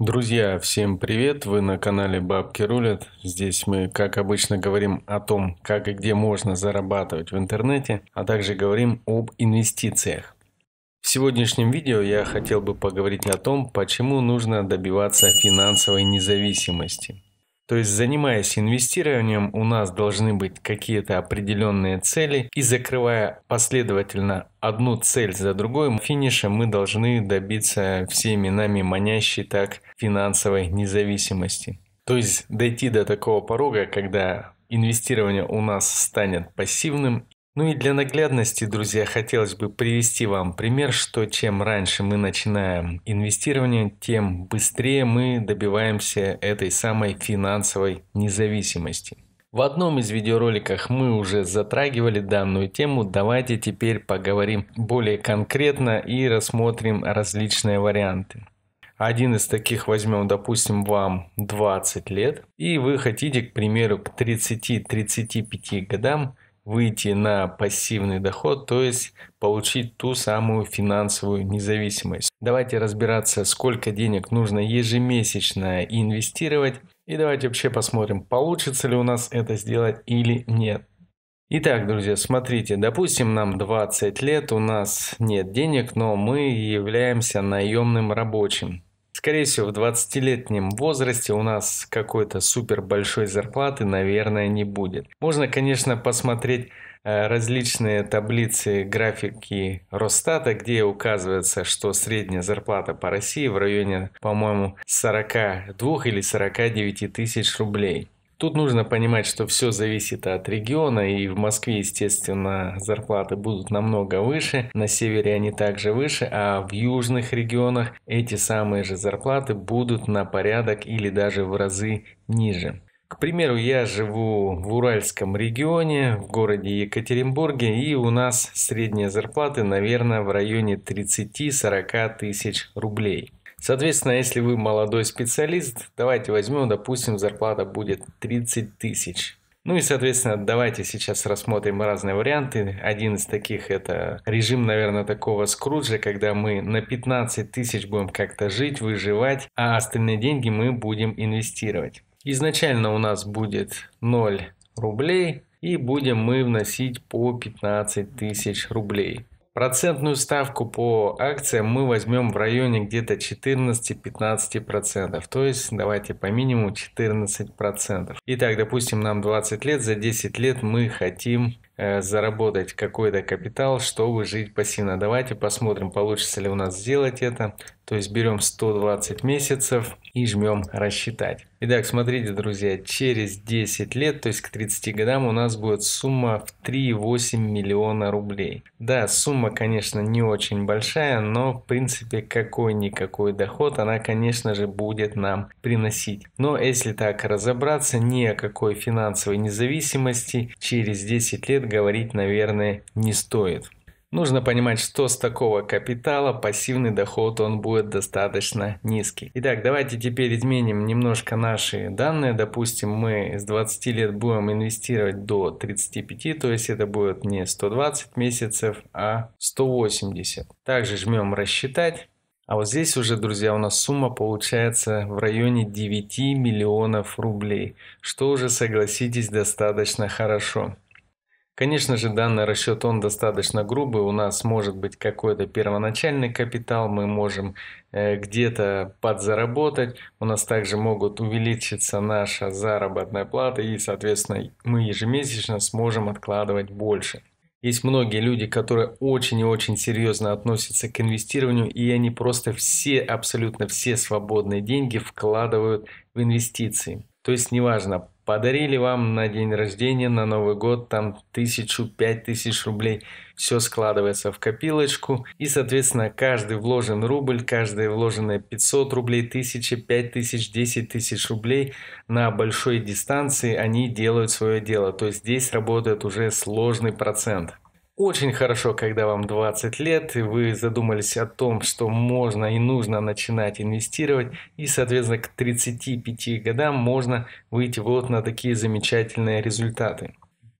Друзья, всем привет! Вы на канале Бабки Рулят. Здесь мы, как обычно, говорим о том, как и где можно зарабатывать в интернете, а также говорим об инвестициях. В сегодняшнем видео я хотел бы поговорить о том, почему нужно добиваться финансовой независимости – то есть, занимаясь инвестированием, у нас должны быть какие-то определенные цели, и закрывая последовательно одну цель за другой, финиша мы должны добиться всеми нами манящей так финансовой независимости. То есть дойти до такого порога, когда инвестирование у нас станет пассивным ну и для наглядности, друзья, хотелось бы привести вам пример, что чем раньше мы начинаем инвестирование, тем быстрее мы добиваемся этой самой финансовой независимости. В одном из видеороликов мы уже затрагивали данную тему, давайте теперь поговорим более конкретно и рассмотрим различные варианты. Один из таких возьмем, допустим, вам 20 лет, и вы хотите, к примеру, к 30-35 годам – выйти на пассивный доход, то есть получить ту самую финансовую независимость. Давайте разбираться, сколько денег нужно ежемесячно инвестировать. И давайте вообще посмотрим, получится ли у нас это сделать или нет. Итак, друзья, смотрите, допустим, нам 20 лет, у нас нет денег, но мы являемся наемным рабочим скорее всего, в 20-летнем возрасте у нас какой-то супер большой зарплаты, наверное, не будет. Можно, конечно, посмотреть э, различные таблицы, графики Росстата, где указывается, что средняя зарплата по России в районе, по-моему, 42 или 49 тысяч рублей. Тут нужно понимать, что все зависит от региона, и в Москве, естественно, зарплаты будут намного выше, на севере они также выше, а в южных регионах эти самые же зарплаты будут на порядок или даже в разы ниже. К примеру, я живу в Уральском регионе, в городе Екатеринбурге, и у нас средняя зарплата, наверное, в районе 30-40 тысяч рублей. Соответственно, если вы молодой специалист, давайте возьмем, допустим, зарплата будет 30 тысяч. Ну и, соответственно, давайте сейчас рассмотрим разные варианты. Один из таких это режим, наверное, такого скруджа, когда мы на 15 тысяч будем как-то жить, выживать, а остальные деньги мы будем инвестировать. Изначально у нас будет 0 рублей, и будем мы вносить по 15 тысяч рублей. Процентную ставку по акциям мы возьмем в районе где-то 14-15%. То есть давайте по минимуму 14%. Итак, допустим, нам 20 лет, за 10 лет мы хотим э, заработать какой-то капитал, чтобы жить пассивно. Давайте посмотрим, получится ли у нас сделать это. То есть берем 120 месяцев и жмем рассчитать. Итак, смотрите, друзья, через 10 лет, то есть к 30 годам, у нас будет сумма в 3,8 миллиона рублей. Да, сумма, конечно, не очень большая, но, в принципе, какой-никакой доход она, конечно же, будет нам приносить. Но если так разобраться, ни о какой финансовой независимости через 10 лет говорить, наверное, не стоит. Нужно понимать, что с такого капитала пассивный доход он будет достаточно низкий. Итак, давайте теперь изменим немножко наши данные. Допустим, мы с 20 лет будем инвестировать до 35, то есть это будет не 120 месяцев, а 180. Также жмем «Рассчитать». А вот здесь уже, друзья, у нас сумма получается в районе 9 миллионов рублей, что уже, согласитесь, достаточно хорошо. Конечно же, данный расчет, он достаточно грубый, у нас может быть какой-то первоначальный капитал, мы можем э, где-то подзаработать, у нас также могут увеличиться наша заработная плата и, соответственно, мы ежемесячно сможем откладывать больше. Есть многие люди, которые очень и очень серьезно относятся к инвестированию, и они просто все, абсолютно все свободные деньги вкладывают в инвестиции. То есть неважно, Подарили вам на день рождения, на Новый год, там тысячу, пять тысяч рублей. Все складывается в копилочку. И, соответственно, каждый вложен рубль, каждое вложенное 500 рублей, тысячи, пять тысяч, десять тысяч рублей на большой дистанции они делают свое дело. То есть здесь работает уже сложный процент. Очень хорошо, когда вам 20 лет, и вы задумались о том, что можно и нужно начинать инвестировать, и, соответственно, к 35 годам можно выйти вот на такие замечательные результаты.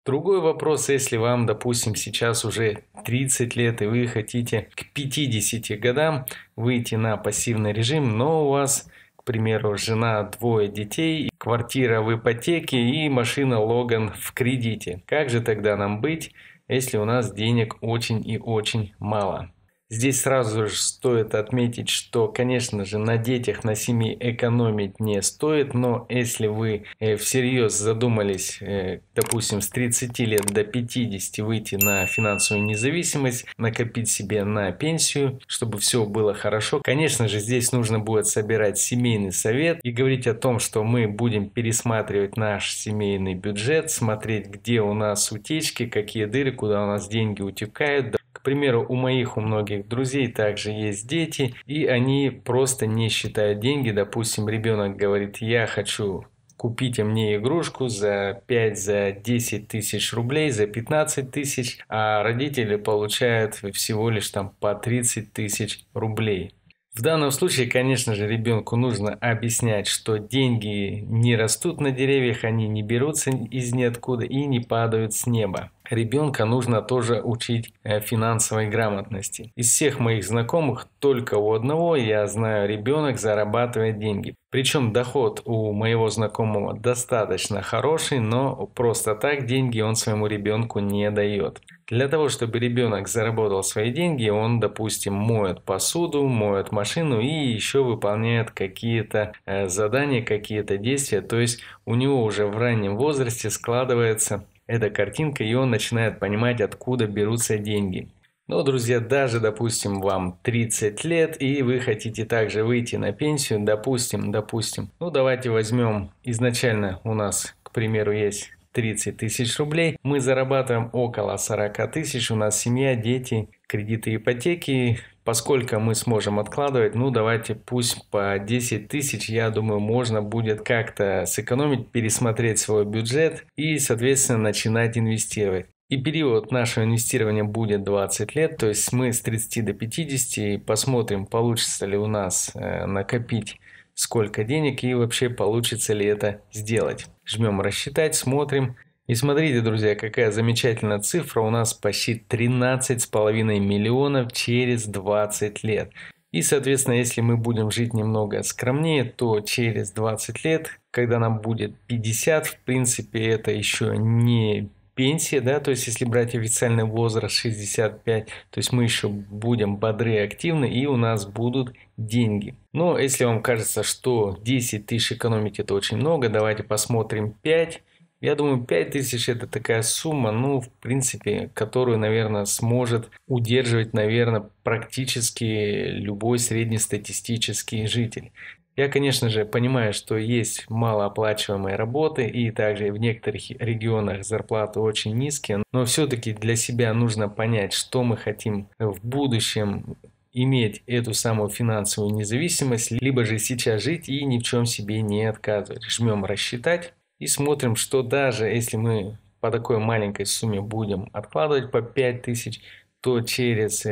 Другой вопрос, если вам, допустим, сейчас уже 30 лет, и вы хотите к 50 годам выйти на пассивный режим, но у вас к примеру, жена, двое детей, квартира в ипотеке и машина Логан в кредите. Как же тогда нам быть? если у нас денег очень и очень мало. Здесь сразу же стоит отметить, что, конечно же, на детях, на семье экономить не стоит, но если вы э, всерьез задумались, э, допустим, с 30 лет до 50 выйти на финансовую независимость, накопить себе на пенсию, чтобы все было хорошо, конечно же, здесь нужно будет собирать семейный совет и говорить о том, что мы будем пересматривать наш семейный бюджет, смотреть, где у нас утечки, какие дыры, куда у нас деньги утекают, к примеру, у моих, у многих друзей также есть дети, и они просто не считают деньги. Допустим, ребенок говорит, я хочу купите мне игрушку за 5, за 10 тысяч рублей, за 15 тысяч, а родители получают всего лишь там по 30 тысяч рублей. В данном случае, конечно же, ребенку нужно объяснять, что деньги не растут на деревьях, они не берутся из ниоткуда и не падают с неба ребенка нужно тоже учить э, финансовой грамотности. Из всех моих знакомых только у одного я знаю, ребенок зарабатывает деньги. Причем доход у моего знакомого достаточно хороший, но просто так деньги он своему ребенку не дает. Для того, чтобы ребенок заработал свои деньги, он, допустим, моет посуду, моет машину и еще выполняет какие-то э, задания, какие-то действия. То есть у него уже в раннем возрасте складывается эта картинка, и он начинает понимать, откуда берутся деньги. Но, ну, друзья, даже, допустим, вам 30 лет, и вы хотите также выйти на пенсию, допустим, допустим. Ну, давайте возьмем, изначально у нас, к примеру, есть 30 тысяч рублей. Мы зарабатываем около 40 тысяч. У нас семья, дети, кредиты, ипотеки, поскольку мы сможем откладывать, ну давайте пусть по 10 тысяч, я думаю, можно будет как-то сэкономить, пересмотреть свой бюджет и, соответственно, начинать инвестировать. И период нашего инвестирования будет 20 лет, то есть мы с 30 до 50 и посмотрим, получится ли у нас э, накопить сколько денег и вообще получится ли это сделать. Жмем рассчитать, смотрим. И смотрите, друзья, какая замечательная цифра. У нас почти 13,5 миллионов через 20 лет. И, соответственно, если мы будем жить немного скромнее, то через 20 лет, когда нам будет 50, в принципе, это еще не пенсия, да, то есть если брать официальный возраст 65, то есть мы еще будем бодры и активны, и у нас будут деньги. Но если вам кажется, что 10 тысяч экономить это очень много, давайте посмотрим 5, я думаю, 5 тысяч это такая сумма, ну, в принципе, которую, наверное, сможет удерживать, наверное, практически любой среднестатистический житель. Я, конечно же, понимаю, что есть малооплачиваемые работы, и также в некоторых регионах зарплаты очень низкие, но все-таки для себя нужно понять, что мы хотим в будущем иметь эту самую финансовую независимость, либо же сейчас жить и ни в чем себе не отказывать. Жмем рассчитать, и смотрим, что даже если мы по такой маленькой сумме будем откладывать по 5000, то через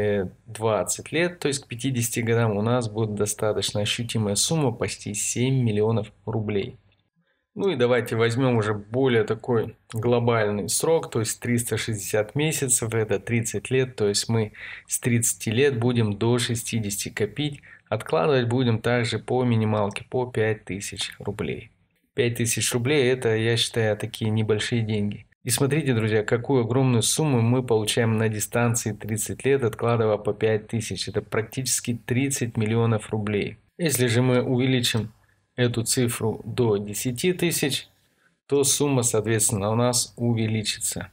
20 э, лет, то есть к 50 годам у нас будет достаточно ощутимая сумма, почти 7 миллионов рублей. Ну и давайте возьмем уже более такой глобальный срок, то есть 360 месяцев, это 30 лет, то есть мы с 30 лет будем до 60 копить, откладывать будем также по минималке по 5000 рублей. 5000 рублей – это, я считаю, такие небольшие деньги. И смотрите, друзья, какую огромную сумму мы получаем на дистанции 30 лет, откладывая по 5000. Это практически 30 миллионов рублей. Если же мы увеличим эту цифру до 10 тысяч, то сумма, соответственно, у нас увеличится.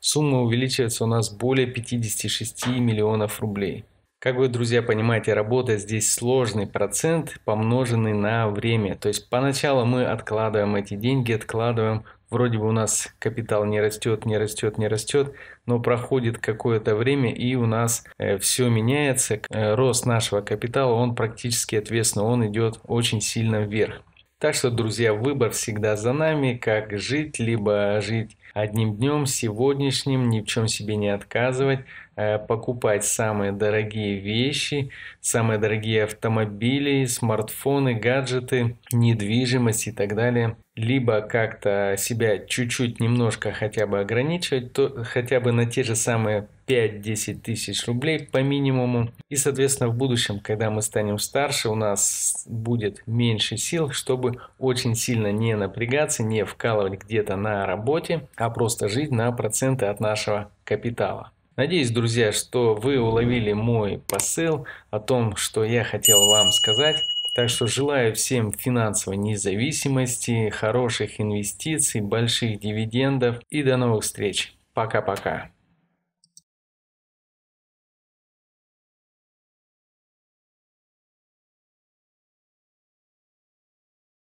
Сумма увеличивается у нас более 56 миллионов рублей. Как вы, друзья, понимаете, работа здесь сложный процент, помноженный на время. То есть поначалу мы откладываем эти деньги, откладываем, вроде бы у нас капитал не растет, не растет, не растет, но проходит какое-то время и у нас э, все меняется. Э, рост нашего капитала, он практически ответственно, он идет очень сильно вверх. Так что, друзья, выбор всегда за нами, как жить, либо жить одним днем, сегодняшним, ни в чем себе не отказывать, э, покупать самые дорогие вещи, самые дорогие автомобили, смартфоны, гаджеты, недвижимость и так далее. Либо как-то себя чуть-чуть немножко хотя бы ограничивать, то хотя бы на те же самые 5-10 тысяч рублей по минимуму. И, соответственно, в будущем, когда мы станем старше, у нас будет меньше сил, чтобы очень сильно не напрягаться, не вкалывать где-то на работе, а просто жить на проценты от нашего капитала. Надеюсь, друзья, что вы уловили мой посыл о том, что я хотел вам сказать. Так что желаю всем финансовой независимости, хороших инвестиций, больших дивидендов и до новых встреч. Пока-пока.